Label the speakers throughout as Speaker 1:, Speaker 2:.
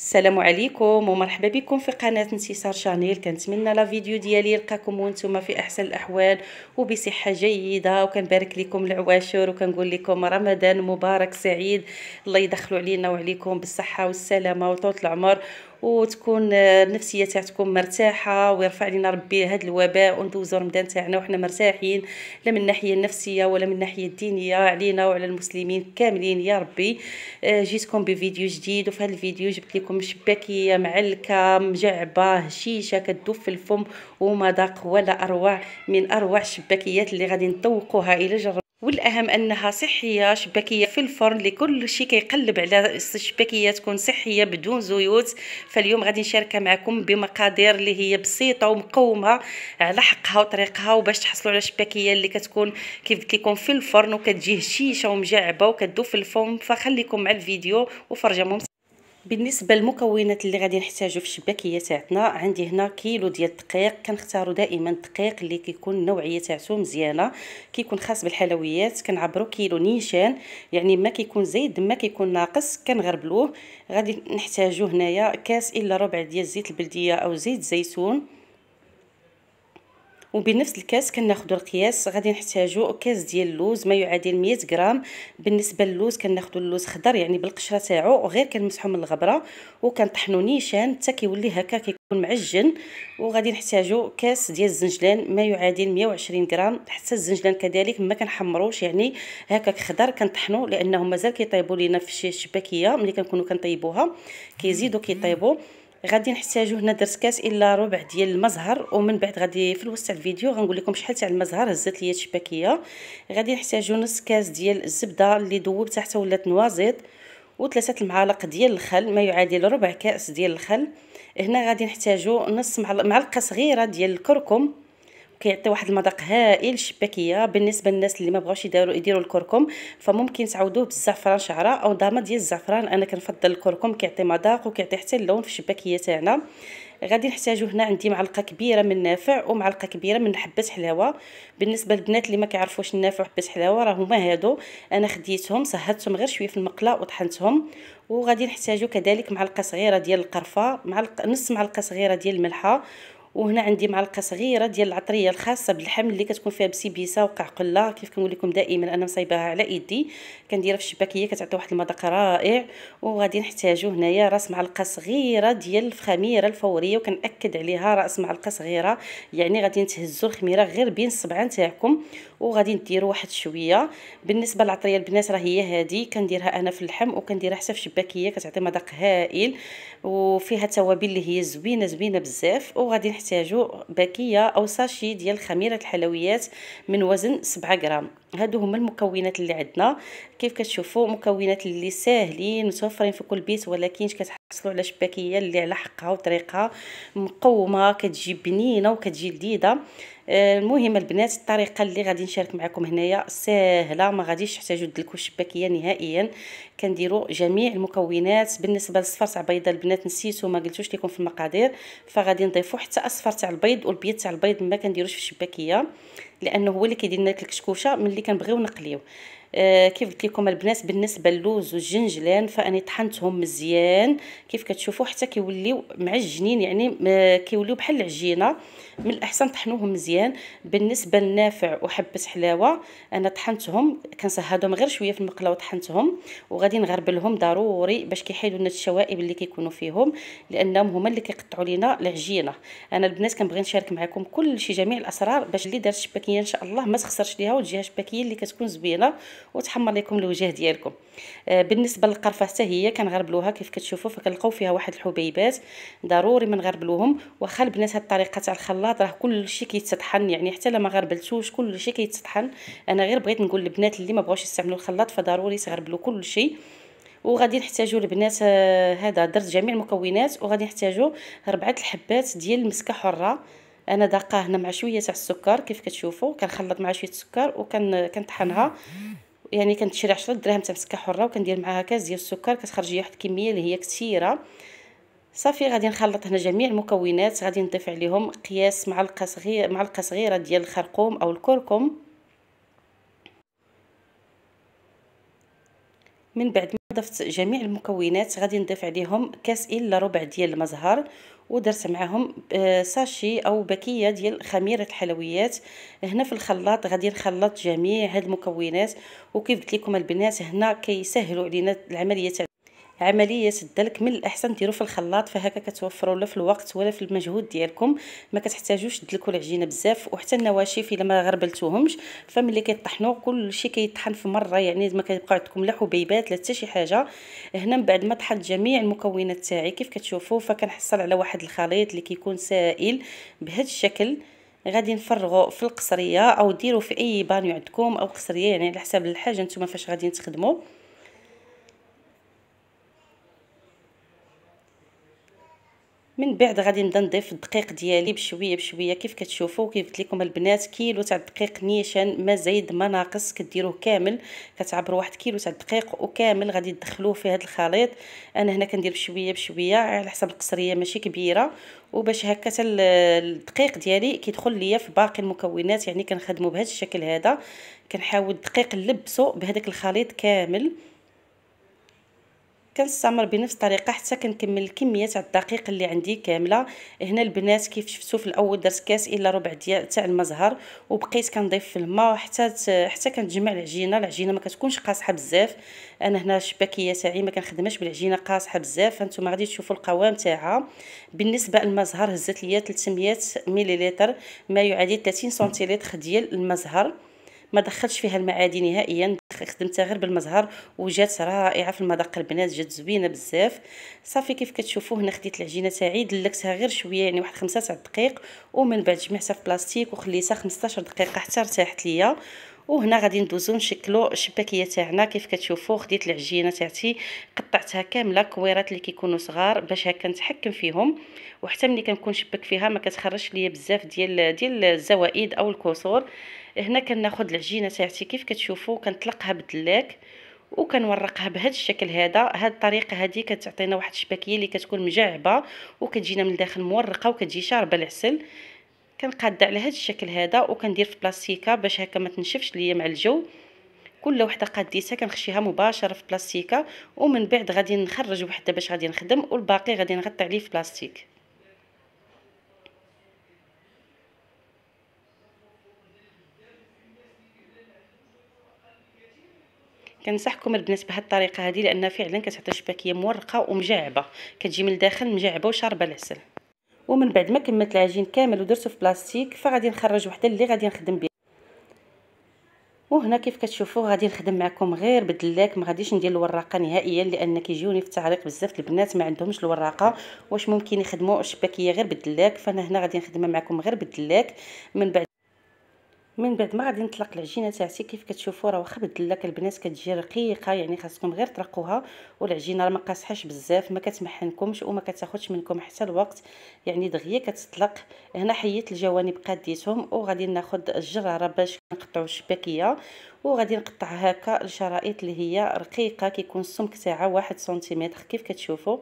Speaker 1: السلام عليكم ومرحبا بكم في قناه انتصار شانيل كنتمنى لا فيديو ديالي يلقاكم وانتم في احسن الاحوال وبصحه جيده وكنبارك لكم العواشر وكنقول لكم رمضان مبارك سعيد الله يدخلوا علينا وعليكم بالصحه والسلامه وطول العمر وتكون النفسيه تاعتكم مرتاحه ويرفع لنا ربي هذا الوباء وندوزو رمضان تاعنا وحنا مرتاحين لا من الناحيه النفسيه ولا من الناحيه الدينيه علينا وعلى المسلمين كاملين يا ربي آه، جيتكم بفيديو جديد وفي هذا الفيديو جبت لكم شباكيه معلكه مجعبه هشيشه كتذوب في الفم ومذاق ولا اروع من اروع الشباكيات اللي غادي نطوقوها الى جرب والاهم انها صحيه شباكيه في الفرن لكل شيء كيقلب على شباكيه تكون صحيه بدون زيوت فاليوم غادي نشاركها معكم بمقادير اللي هي بسيطه ومقومه على حقها وطريقها وباش تحصلوا على شباكيه اللي كتكون كيف قلت لكم في الفرن وكتجي هشيشه ومجعبه وكتذوب في الفم فخليكم مع الفيديو وفرجه ممتعه بالنسبه للمكونات اللي غادي نحتاجو في الشباكيه تاعتنا عندي هنا كيلو ديال الدقيق كنختارو دائما الدقيق اللي كيكون النوعيه تاعته مزيانه كيكون خاص بالحلويات كنعبرو كيلو نيشان يعني ما كيكون زايد ما كيكون ناقص كنغربلوه غادي نحتاجو هنايا كاس الا ربع ديال زيت البلديه او زيت زيتون وبنفس الكاس كناخذ القياس غادي نحتاجو كاس ديال اللوز ما يعادل 100 غرام بالنسبه للوز كناخذ اللوز خضر يعني بالقشره تاعو وغير كنمسحو من الغبره وكنطحنو نيشان حتى كيولي هكا كيكون معجن وغادي نحتاجو كاس ديال الزنجلان ما يعادل 120 غرام حتى الزنجلان كذلك ما كنحمروش يعني هكاك خضر كنطحنو لانه مازال كيطيبوا لينا في الشباكيه ملي كنكونوا كنطيبوها كيزيدوا كيطيبوا غادي نحتاجو هنا درت كاس الا ربع ديال المزهر ومن بعد غادي في الوسط تاع الفيديو غنقول لكم شحال تاع المزهر هزت ليا الشباكيه غادي نحتاجو نص كاس ديال الزبده اللي ذوبتها حتى ولات نوازيط وثلاثه المعالق ديال الخل ما يعادل ربع كاس ديال الخل هنا غادي نحتاجو نص معلقه صغيره ديال الكركم كيعطي واحد المذاق هائل شباكيه بالنسبه للناس اللي ما بغاوش يديروا يديروا الكركم فممكن تعوضوه بالزعفران شعره او ضامه ديال الزعفران انا كنفضل الكركم كيعطي مذاق وكيعطي حتى اللون في الشباكيه تاعنا غادي نحتاجو هنا عندي معلقه كبيره من نافع ومعلقه كبيره من حبه حلاوه بالنسبه للبنات اللي ما كيعرفوش النافع وحبه حلاوه راه هما هادو انا خديتهم صهدتهم غير شويه في المقله وطحنتهم وغادي نحتاجو كذلك معلقه صغيره ديال القرفه معلقه نص معلقه صغيره ديال الملحه وهنا عندي معلقه صغيره ديال العطريه الخاصه باللحم اللي كتكون فيها بسيبيسه وقعقله كيف كنقول لكم دائما انا مصايباها على ايدي كنديرها في الشباكيه كتعطي واحد المذاق رائع وغادي نحتاجو هنايا راس معلقه صغيره ديال الخميره الفوريه وكنأكد عليها راس معلقه صغيره يعني غادي تهزوا الخميره غير بين الصبعان تاعكم وغادي نديرو واحد شويه بالنسبه للعطريه البنات راه هي هذه كنديرها انا في اللحم وكنديرها حتى في شباكيه كتعطي مذاق هائل وفيها توابل اللي هي زوينه زوينه بزاف وغادي نحتاجو باكيه او ساشي ديال خميره الحلويات من وزن 7 غرام هادو هما المكونات اللي عندنا كيف كتشوفوا مكونات اللي ساهلين متوفرين في كل بيت ولكن كتحصلوا على شباكيه اللي على حقها وطريقها مقومه كتجي بنينه وكتجي لذيذه المهم آه، البنات الطريقه اللي غادي نشارك معكم هنايا ساهله ما غاديش تحتاجوا تدلكوا الشباكيه نهائيا كنديروا جميع المكونات بالنسبه للصفر تاع البيضه البنات نسيتو ما قلتوش لكم في المقادير فغادي نضيفوا حتى اصفر تاع البيض والبيض تاع البيض ما كنديروش في الشباكيه لانه هو اللي كيدير لنا الكشكوشه ملي كنبغيو نقليو آه، كيف قلت لكم البنات بالنسبه للوز والجنجلان فاني طحنتهم مزيان كيف كتشوفوا حتى كيوليو معجنين يعني آه، كيوليو بحال العجينه من الاحسن طحنوهم مزيان بالنسبه للنافع وحبه حلاوه انا طحنتهم كنسهدهم غير شويه في المقله وطحنتهم وغادي نغربلهم ضروري باش كيحيدوا لنا الشوائب اللي كيكونوا فيهم لانهم هما اللي كيقطعوا لينا العجينه انا البنات كنبغي نشارك معكم كل شيء جميع الاسرار باش اللي دارت الشباكيه ان شاء الله ما تخسرش ليها وتجيها الشباكيه اللي كتكون زوينه وتحمر لكم الوجه ديالكم آه، بالنسبه للقرفه حتى هي كنغربلوها كيف كتشوفوا فكنلقاو فيها واحد الحبيبات ضروري ما نغربلوهم واخا البنات هاد الطريقه تاع الخلاط راه كلشي كيتطحن يعني حتى ما غربلتوش كلشي كيتطحن انا غير بغيت نقول للبنات اللي ما بغاوش يستعملوا الخلاط فضروري تغربلوا كلشي وغادي نحتاجوا البنات آه، هذا درت جميع المكونات وغادي نحتاجوا ربعه الحبات ديال المسكه حره انا داقاه هنا مع شويه تاع السكر كيف كتشوفوا كنخلط مع شويه السكر وكنطحنها يعني كنشري 10 دراهم تاع مسكه حره وكندير معاها كاس ديال السكر كتخرج لي واحد الكميه اللي هي كثيره صافي غادي نخلط هنا جميع المكونات غادي نضيف عليهم قياس معلقه صغيره معلقه صغيره ديال الخرقوم او الكركم من بعد ما ضفت جميع المكونات غادي نضيف عليهم كاس الا ربع ديال زهر ودرت معاهم آه، ساشي او بكيه ديال خميره الحلويات هنا في الخلاط غادي نخلط جميع هاد المكونات وكيف قلت لكم البنات هنا كيسهلوا علينا العمليه عمليه سدلك من الاحسن ديرو في الخلاط فهكا كتوفروا لا في الوقت ولا في المجهود ديالكم ما كتحتاجوش تدلكوا العجينه بزاف وحتى النواشف الا ما غربلتوهمش فملي كيطحنوا كلشي كيطحن في مره يعني ما كيبقى عندكم لا حبيبات لا حتى شي حاجه هنا من بعد ما طحنت جميع المكونات تاعي كيف كتشوفوا فكنحصل على واحد الخليط اللي كيكون سائل بهذا الشكل غادي نفرغوا في القصريه او ديروا في اي بانيو عندكم او قصريه يعني على حساب الحاجه نتوما فاش غادي تخدموا من بعد غادي نبدا نضيف الدقيق ديالي بشويه بشويه كيف كتشوفوا كيف قلت لكم البنات كيلو تاع الدقيق نيشان ما زايد ما ناقص كديروه كامل كتعبر واحد كيلو تاع الدقيق وكامل غادي تدخلوه في هذا الخليط انا هنا كندير بشويه بشويه على حسب القصريه ماشي كبيره وباش هكا الدقيق ديالي كيدخل ليا في باقي المكونات يعني كنخدمو بهذا الشكل هذا كنحاول الدقيق نلبسو بهذاك الخليط كامل كنستمر بنفس الطريقه حتى كنكمل الكميه تاع الدقيق اللي عندي كامله هنا البنات كيف شفتوا في الاول درت كاس الا ربع ديال تاع المزهر وبقيت كنضيف في الماء حتى حتى كنجمع العجينه العجينه ما كتكونش قاصحه بزاف انا هنا الشباكيه تاعي ما كنخدمش بالعجينه قاصحه بزاف فانتوما غادي تشوفوا القوام تاعها بالنسبه للمزهر هزت ليا 300 ملل ما يعادل 30 سنتيلتر ديال المزهر ما دخلتش فيها المعادن نهائيا خدمتها غير بالمزهر وجات رائعه في المذاق البنات جات زوينه بزاف صافي كيف كتشوفوا هنا خديت العجينه تاعي دلكتها غير شويه يعني واحد 5 تاع دقائق ومن بعد جمعتها في بلاستيك وخليتها 15 دقيقه حتى ارتاحت ليا وهنا غادي ندوزو نشكلو الشباكيه تاعنا كيف كتشوفوا خديت العجينه تاعتي قطعتها كامله كويرات اللي كيكونوا صغار باش هكا نتحكم فيهم وحتى ملي كنكون شبك فيها ما كتخرجش ليا بزاف ديال ديال الزوائد او الكسور هنا كناخذ العجينه تاعتي كيف كتشوفوا كنطلقها بالدلاك وكنورقها بهذا الشكل هذا هاد الطريقه هذه كتعطينا واحد الشباكيه اللي كتكون مجعبه وكتجينا من الداخل مورقه وكتجي شاربه العسل كنقاد على هذا الشكل هذا وكندير في بلاستيكه باش هكا ما تنشفش ليا مع الجو كل وحده قديسه كنخشيها مباشره في بلاستيكه ومن بعد غادي نخرج وحده باش غادي نخدم والباقي غادي نغطي عليه في بلاستيك كنصحكم البنات بهذه الطريقه هذه لان فعلا كتعطي الشباكيه مورقه ومجعبه كتجي من الداخل مجعبه وشاربه العسل ومن بعد ما كملت العجين كامل ودرته في بلاستيك فغادي نخرج وحده اللي غادي نخدم بها وهنا كيف كتشوفوا غادي نخدم معكم غير بالدلاك ما غاديش ندير الوراقه نهائيا لان كيجيوني في التعليق بزاف البنات ما عندهمش الوراقه واش ممكن يخدموا الشباكيه غير بالدلاك فانا هنا غادي نخدمها معكم غير بالدلاك من بعد من بعد ما غادي نطلق العجينه تاعتي كيف كتشوفوا راه واخا بالدلاك البنات كتجي رقيقه يعني خاصكم غير طرقوها والعجينه راه ما قاصحاش بزاف ما كتمحنكمش وما كتاخذش منكم حتى الوقت يعني دغيا كتطلق هنا حيت الجوانب قاديتهم وغادي ناخذ الجراره باش نقطعوا الشباكيه وغادي نقطع هكا الشرائط اللي هي رقيقه كيكون السمك تاعها واحد سنتيمتر كيف كتشوفوا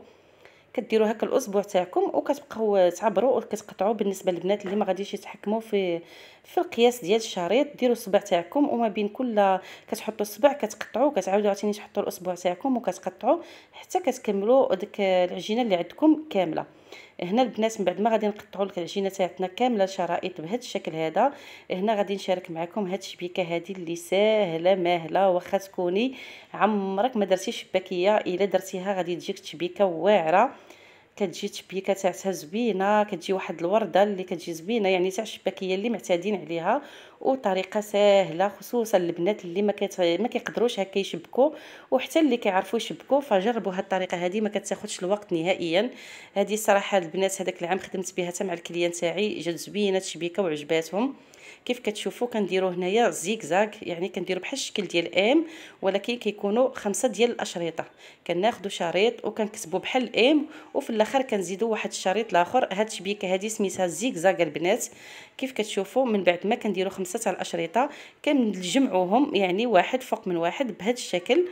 Speaker 1: كديروا هكا الاسبوع تاعكم وكتبقاو تعبروا وكتقطعوا بالنسبه للبنات اللي ما غاديش يتحكموا في في القياس ديال الشريط ديروا الصبع تاعكم وما بين كل كتحطوا الصبع كتقطعوا كتعاودوا عاوتاني تحطوا الاسبوع تاعكم وكتقطعوا حتى كتكملوا ديك العجينه اللي عندكم كامله هنا البنات من بعد ما غادي نقطعوا العجينه تاعتنا كامله شرائط بهذا الشكل هذا هنا غادي نشارك معكم هاد الشبيكه هذه اللي ساهله ماهله واخا تكوني عمرك ما درتي شباكيه الا درتيها غادي تجيك شبيكه واعره كتجي تبيكه تاعتها زوينه كتجي واحد الورده اللي كتجي زوينه يعني تاع الشباكيه اللي معتادين عليها وطريقه سهله خصوصا البنات اللي ما كت... ما كيقدروش هكا يشبكوا وحتى اللي كيعرفوا يشبكوا فجربوا هاد الطريقه هذه ما كتاخذش الوقت نهائيا هذه الصراحه البنات هذاك العام خدمت بها حتى مع الكليان تاعي جات زوينه التشبيكه وعجباتهم كيف كتشوفوا كنديروا هنايا زيكزاك يعني كنديروا بحال الشكل ديال ام ولكن كيكونوا خمسه ديال الاشرطه كناخذوا شريط وكنكتبوا بحال ام وفي الاخر كنزيدوا واحد الشريط الاخر هاد الشبيكه هادي سميتها زيكزاك البنات كيف كتشوفوا من بعد ما كنديروا خمسه تاع الاشرطه كنجمعوهم يعني واحد فوق من واحد بهذا الشكل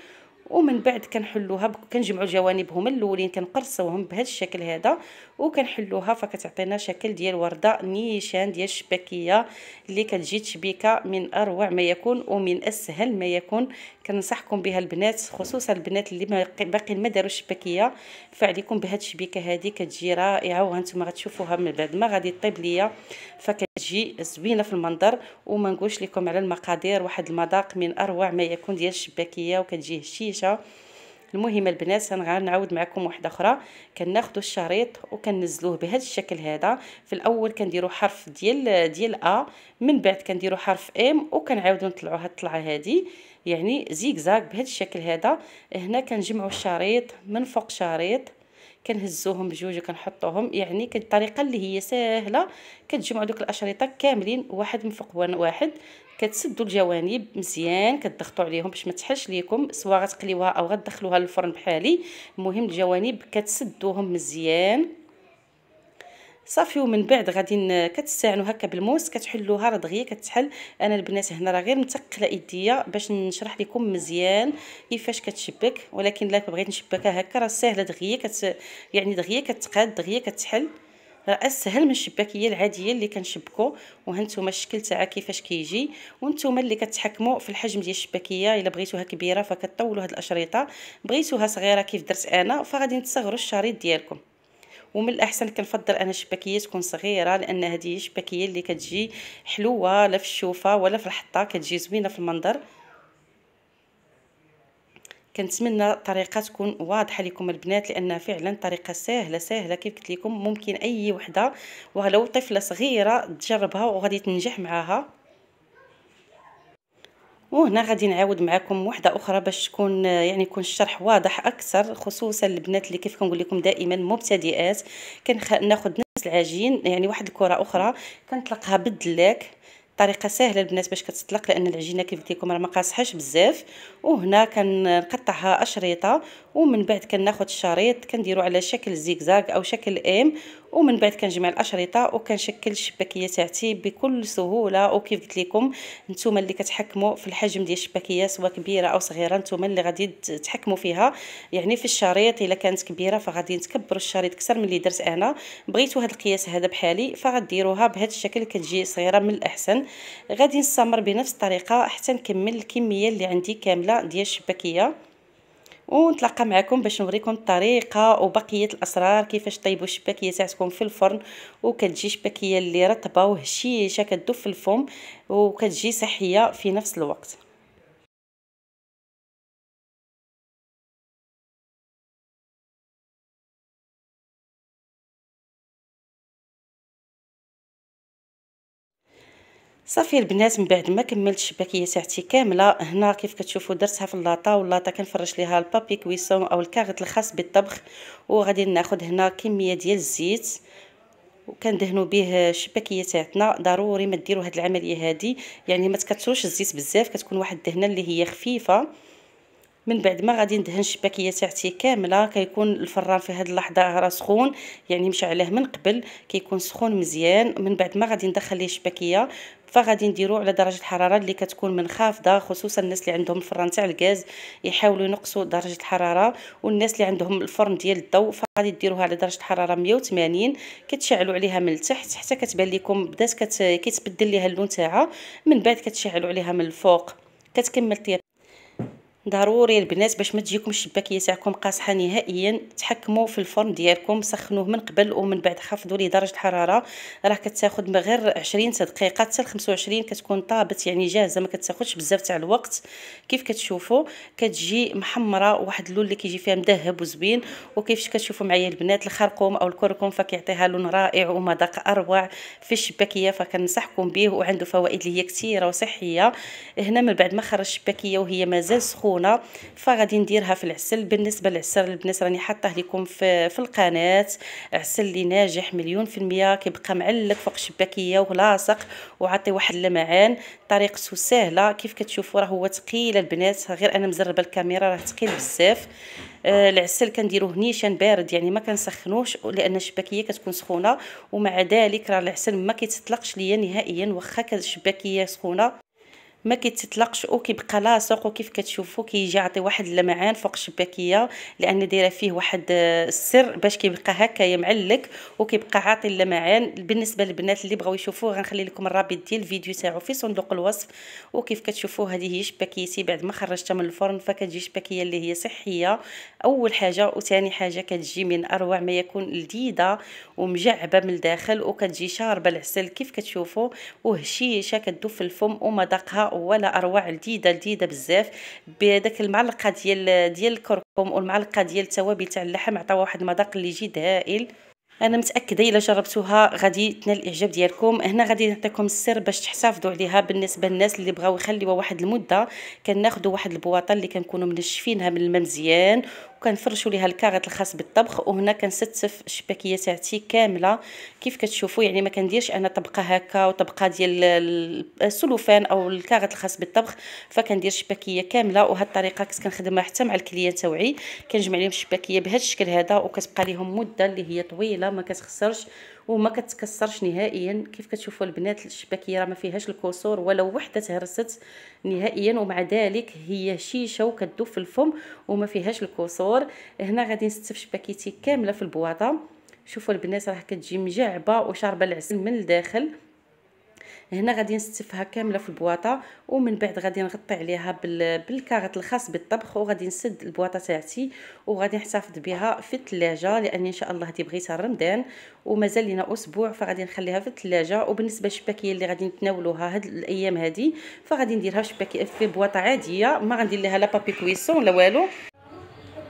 Speaker 1: ومن بعد كنحلوها كنجمعوا الجوانب هما الاولين كنقرصوهم بهذا الشكل هذا وكنحلوها فكتعطينا شكل ديال ورده نيشان ديال الشباكيه اللي كتجي تشبيكه من اروع ما يكون ومن اسهل ما يكون كننصحكم بها البنات خصوصا البنات اللي باقي ما داروش الشباكيه فعليكم بهاد الشبيكه هذه كتجي رائعه وهانتوما غتشوفوها من بعد ما غادي طيب ليا فكتجي زوينه في المنظر وما نقولش لكم على المقادير واحد المذاق من اروع ما يكون ديال الشباكيه وكتجي هشي الريشه المهم البنات غنعاود معكم واحده اخرى كناخذوا الشريط وكننزلوه بهذا الشكل هذا في الاول كنديروا حرف ديال ديال ا من بعد كنديروا حرف ام وكنعاودوا نطلعوا هاد الطلعه هذه يعني زيكزاك بهذا الشكل هذا هنا كنجمعوا الشريط من فوق شريط كنهزوهم بجوج وكنحطوهم يعني كالطريقه اللي هي سهله كتجمعوا دوك الاشرطه كاملين واحد من فوق واحد كتسدوا الجوانب مزيان كتضغطوا عليهم باش ما تحلش ليكم سواء غتقليوها او غتدخلوها للفرن بحالي المهم الجوانب كتسدوهم مزيان صافي ومن بعد غادي كتستعنوا هكا بالموس كتحلوها راه دغيا كتحل انا البنات هنا راه غير متقله ايديا باش نشرح لكم مزيان كيفاش كتشبك ولكن لا بغيت نشبكها هكا راه ساهله دغيا كت يعني دغيا كتقاد دغيا كتحل راه اسهل من الشباكيه العاديه اللي كنشبكوا وهانتوما الشكل تاعها كيفاش كيجي وانتوما اللي كتحكموا في الحجم ديال الشباكيه الا بغيتوها كبيره فكطولوا هاد الاشرطه بغيتوها صغيره كيف درت انا فغادي تصغروا الشريط ديالكم ومن الاحسن كنفضل انا الشباكيه تكون صغيره لان هذه الشباكيه اللي كتجي حلوه لا في الشوفه ولا في الحطه كتجي زوينه في المنظر كنتمنى الطريقه تكون واضحه لكم البنات لانها فعلا طريقه سهله سهله كيف قلت لكم ممكن اي وحده ولو طفله صغيره تجربها وغادي تنجح معاها وهنا غادي نعاود معكم وحده اخرى باش تكون يعني يكون الشرح واضح اكثر خصوصا البنات اللي كيف كنقول لكم دائما مبتدئات كناخذ نفس العجين يعني واحد الكره اخرى كنطلقها بالدلاك طريقه سهله البنات باش كتطلق لان العجينه كيف قلت لكم راه ما قاصحاش بزاف وهنا كنقطعها اشريطه ومن بعد كناخد الشريط كنديرو على شكل زيكزاك او شكل ام ومن بعد كنجمع الاشرطه وكنشكل الشباكيه تاعتي بكل سهوله وكيف قلت لكم نتوما اللي كتحكموا في الحجم ديال الشباكيه سواء كبيره او صغيره نتوما اللي غادي تحكموا فيها يعني في الشريط الا كانت كبيره فغادي تكبروا الشريط اكثر من اللي درت انا بغيتوا هذا القياس هذا بحالي فغديروها بهذا الشكل كتجي صغيره من الاحسن غادي نستمر بنفس الطريقه حتى نكمل الكميه اللي عندي كامله ديال الشباكيه ونتلاقى معكم باش نوريكم الطريقه وبقيه الاسرار كيفاش طيبوا الشباكيه تاعتكم في الفرن وكتجي شباكيه اللي رطبه وهشيشه كتدوب في الفم وكتجي صحيه في نفس الوقت صافي البنات من بعد ما كملت الشباكيه تاعتي كامله هنا كيف كتشوفوا درتها في اللاطه واللاطه كنفرش ليها البابي كويسون او الكاغط الخاص بالطبخ وغادي ناخذ هنا كميه ديال الزيت وكندهنوا به الشباكيه تاعتنا ضروري ما ديروا هذه العمليه هذه يعني ما تكثروش الزيت بزاف كتكون واحد الدهنه اللي هي خفيفه من بعد ما غادي ندهن الشباكيه تاعتي كامله كيكون الفران في هذه اللحظه راه سخون يعني مشعله من قبل كيكون سخون مزيان من بعد ما غادي ندخل ليه الشباكيه فغادي نديرو على درجه الحراره اللي كتكون منخفضه خصوصا الناس اللي عندهم الفران تاع الغاز يحاولوا ينقصوا درجه الحراره والناس اللي عندهم الفرن ديال الضوء فغادي ديروها على درجه الحراره 180 كتشعلوا عليها من التحت حتى كتبان لكم بدات كت... كيتبدل ليها اللون تاعها من بعد كتشعلوا عليها من الفوق كتكمل طياب ضروري البنات باش ما تجيكمش الشباكيه تاعكم قاصحه نهائيا تحكموا في الفرن ديالكم سخنوه من قبل ومن بعد خفضوا ليه درجه الحراره راه كتاخذ غير 20 دقيقه حتى 25 كتكون طابت يعني جاهزه ما كتاخذش بزاف تاع الوقت كيف كتشوفوا كتجي محمره واحد اللون اللي كيجي فيها مذهب وزوين وكيفاش كتشوفوا معايا البنات الخرقوم او الكركم فكيعطيها لون رائع ومذاق اروع في الشباكيه فكنصحكم به وعنده فوائد اللي هي كثيره وصحيه هنا من بعد ما خرج الشباكيه وهي مازال سخونه مسخونه فغادي نديرها في العسل بالنسبه للعسل البنات راني حاطاه لكم في في القناه عسل اللي ناجح مليون في المية كيبقى معلق فوق الشباكيه ولاصق وعطي واحد اللمعان طريقته سهله كيف كتشوفوا راه هو ثقيل البنات غير انا مزربه الكاميرا راه ثقيل بزاف آه، العسل كنديروه نيشان بارد يعني ما كنسخنوش لان الشباكيه كتكون سخونه ومع ذلك راه العسل ما كيتطلقش ليا نهائيا واخا الشباكيه سخونه ما كيتطلقش وكيبقى لاصق وكيف كتشوفوا كيجي يعطي واحد اللمعان فوق الشباكيه لان دايره فيه واحد السر باش كيبقى هكايا معلق وكيبقى عاطي اللمعان بالنسبه للبنات اللي بغاو يشوفوه غنخلي لكم الرابط ديال الفيديو تاعو في صندوق الوصف وكيف كتشوفوا هذه هي شباكيتي بعد ما خرجتها من الفرن فكتجي شباكيه اللي هي صحيه اول حاجه وثاني حاجه كتجي من اروع ما يكون لذيذه ومجعبه من الداخل وكتجي شاربه العسل كيف كتشوفوا وهشيشه كتذوب في الفم ومذاقها ولا اروع لذيذه لذيذه بزاف بداك المعلقه ديال ديال الكركم والمعلقه ديال التوابل تاع اللحم عطاو واحد المذاق اللي يجي هائل انا متاكده الا جربتوها غادي تنال الاعجاب ديالكم هنا غادي نعطيكم السر باش تحتفظوا عليها بالنسبه للناس اللي بغاو يخليوها واحد المده كناخذوا واحد البواطه اللي كنكونوا منشفينها من الماء مزيان وكنفرشوا ليها الكاغط الخاص بالطبخ وهنا كنستف الشباكيه تاعتي كامله كيف كتشوفوا يعني ما كنديرش انا طبقه هكا وطبقه ديال السلوفان او الكاغط الخاص بالطبخ فكندير شباكيه كامله وهذه الطريقه كنت كنخدمها حتى مع الكليان تاوعي كنجمع لهم الشباكيه بهذا الشكل هذا وكتبقى لهم مده اللي هي طويله ما كتخسرش وما كتكسرش نهائيا كيف كتشوفوا البنات الشباكيه راه ما فيهاش الكسور ولو وحده تهرست نهائيا ومع ذلك هي شيشه وكتدوب في الفم وما فيهاش الكسور هنا غادي نستف شباكيتي كامله في البواطه شوفوا البنات راه كتجي مجعبه وشاربه العسل من الداخل هنا غادي نستفها كامله في البواطه ومن بعد غادي نغطي عليها بالكاغط الخاص بالطبخ وغادي نسد البواطه تاعتي وغادي نحتفظ بها في الثلاجه لان ان شاء الله هذه بغيتها رمضان ومازال لينا اسبوع فغادي نخليها في الثلاجه وبالنسبه للشباكيه اللي غادي نتناولوها هاد الايام هذه فغادي نديرها في شباكيه في بواطه عاديه ما غندير لها لا بابي كويسون لا والو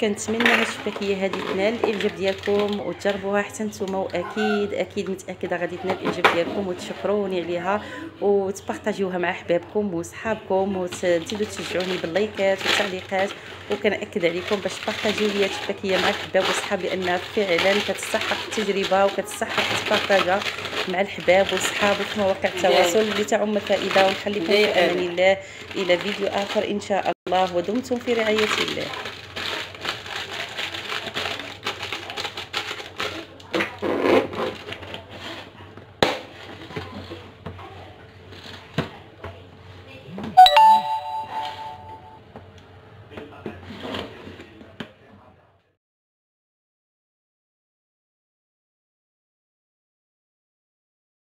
Speaker 1: كنتمنى هاد الشفاكيه هادي تنال الاعجاب ديالكم وتجربوها حتى نتوما واكيد اكيد متاكده غادي تنال الاعجاب ديالكم وتشكروني عليها وتبارطاجيوها مع حبابكم وصحابكم وتزيدوا تشجعوني باللايكات والتعليقات وكنأكد عليكم باش بارطاجيو ليا الشفاكيه مع الحباب والصحاب لانها فعلا كتستحق التجربه وكتستحق تبارطاجها مع الحباب والصحاب وفي مواقع التواصل اللي تعم الفائده ونخليكم في امان الله الى فيديو اخر ان شاء الله ودمتم في رعايه الله